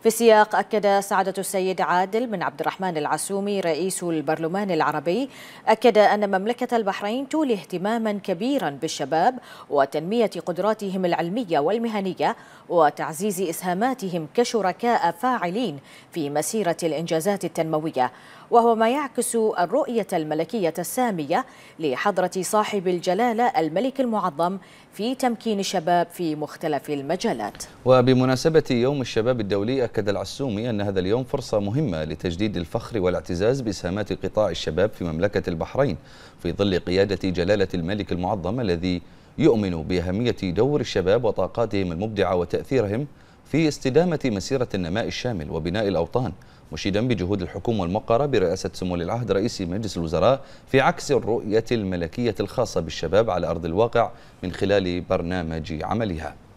في السياق أكد سعادة السيد عادل بن عبد الرحمن العسومي رئيس البرلمان العربي أكد أن مملكة البحرين تولي اهتماما كبيرا بالشباب وتنمية قدراتهم العلمية والمهنية وتعزيز إسهاماتهم كشركاء فاعلين في مسيرة الإنجازات التنموية وهو ما يعكس الرؤية الملكية السامية لحضرة صاحب الجلالة الملك المعظم في تمكين الشباب في مختلف المجالات وبمناسبة يوم الشباب الدولي أكد العسومي أن هذا اليوم فرصة مهمة لتجديد الفخر والاعتزاز بإسهامات قطاع الشباب في مملكة البحرين في ظل قيادة جلالة الملك المعظم الذي يؤمن بأهمية دور الشباب وطاقاتهم المبدعة وتأثيرهم في استدامة مسيرة النماء الشامل وبناء الأوطان مشيدا بجهود الحكومة الموقرة برئاسة سمو العهد رئيس مجلس الوزراء في عكس الرؤية الملكية الخاصة بالشباب على أرض الواقع من خلال برنامج عملها